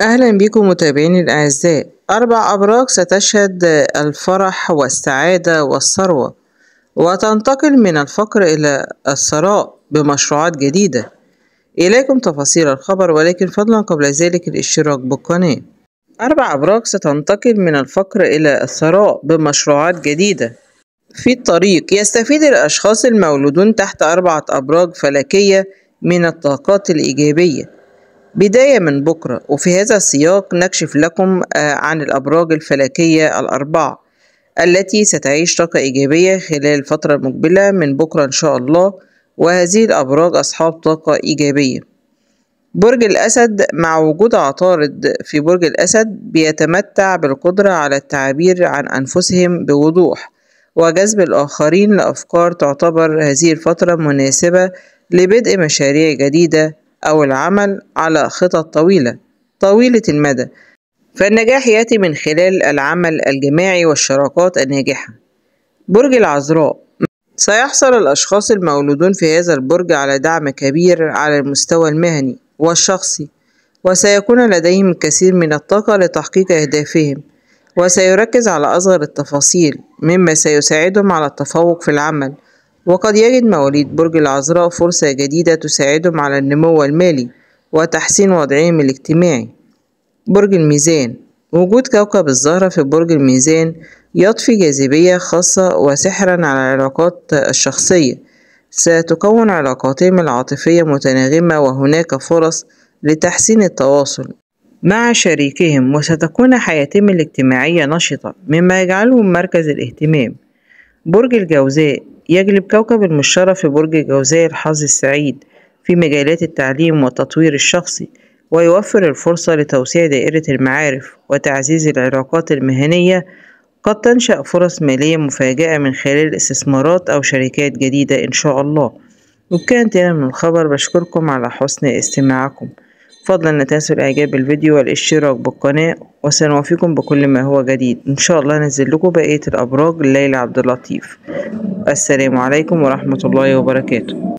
أهلا بكم متابعيني الأعزاء أربع أبراج ستشهد الفرح والسعادة والثروة وتنتقل من الفقر إلى الثراء بمشروعات جديدة إليكم تفاصيل الخبر ولكن فضلا قبل ذلك الاشتراك بالقناة أربع أبراج ستنتقل من الفقر إلى الثراء بمشروعات جديدة في الطريق يستفيد الأشخاص المولودون تحت أربعة أبراج فلكية من الطاقات الإيجابية بداية من بكرة وفي هذا السياق نكشف لكم آه، عن الأبراج الفلكية الأربعة التي ستعيش طاقة إيجابية خلال الفترة المقبلة من بكرة إن شاء الله وهذه الأبراج أصحاب طاقة إيجابية برج الأسد مع وجود عطارد في برج الأسد بيتمتع بالقدرة على التعبير عن أنفسهم بوضوح وجذب الآخرين لأفكار تعتبر هذه الفترة مناسبة لبدء مشاريع جديدة أو العمل على خطط طويلة طويلة المدى فالنجاح يأتي من خلال العمل الجماعي والشراكات الناجحة برج العذراء سيحصل الأشخاص المولودون في هذا البرج على دعم كبير على المستوى المهني والشخصي وسيكون لديهم الكثير من الطاقة لتحقيق أهدافهم وسيركز على أصغر التفاصيل مما سيساعدهم على التفوق في العمل وقد يجد مواليد برج العذراء فرصة جديدة تساعدهم على النمو المالي وتحسين وضعهم الاجتماعي برج الميزان وجود كوكب الزهرة في برج الميزان يضفي جاذبية خاصة وسحرا على العلاقات الشخصية ستكون علاقاتهم العاطفية متناغمة وهناك فرص لتحسين التواصل مع شريكهم وستكون حياتهم الاجتماعية نشطة مما يجعلهم مركز الاهتمام برج الجوزاء يجلب كوكب المشترى في برج الجوزاء الحظ السعيد في مجالات التعليم والتطوير الشخصي ويوفر الفرصة لتوسيع دائرة المعارف وتعزيز العلاقات المهنية قد تنشأ فرص مالية مفاجئة من خلال استثمارات أو شركات جديدة إن شاء الله وكانت هنا من الخبر بشكركم على حسن استماعكم فضلا لا تنسوا الإعجاب بالفيديو والاشتراك بالقناة وسنوافيكم بكل ما هو جديد إن شاء الله نزل لكم بقية الأبراج ليلى عبد اللطيف السلام عليكم ورحمة الله وبركاته